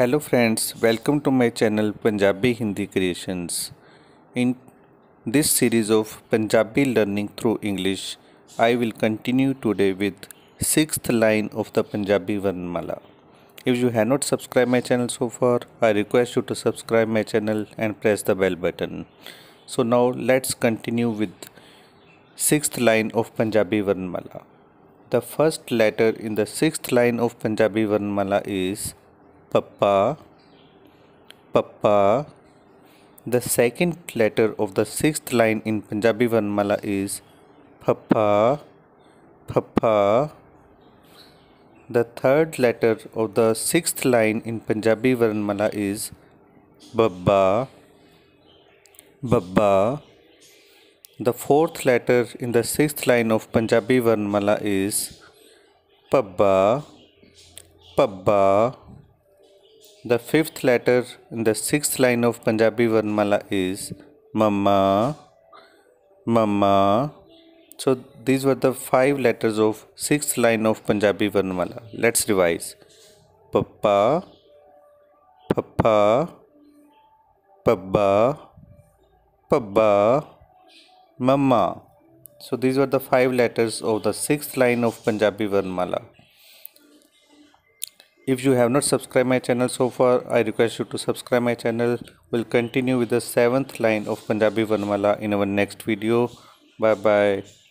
hello friends welcome to my channel punjabi hindi creations in this series of punjabi learning through english i will continue today with sixth line of the punjabi varnamala if you have not subscribed my channel so far i request you to subscribe my channel and press the bell button so now let's continue with sixth line of punjabi varnamala the first letter in the sixth line of punjabi varnamala is Papa, Papa. The second letter of the sixth line in Punjabi Varnamala is Papa, Papa. The third letter of the sixth line in Punjabi Varanmala is baba, baba. The fourth letter in the sixth line of Punjabi Varanmala is Pabba, Pabba. The fifth letter in the sixth line of Punjabi Varnamala is Mama, Mama. So these were the five letters of sixth line of Punjabi Varnamala. Let's revise. Papa, Papa, Pabba, Pabba, Mama. So these were the five letters of the sixth line of Punjabi Varnamala if you have not subscribed my channel so far i request you to subscribe my channel we'll continue with the seventh line of punjabi Vanmala in our next video bye bye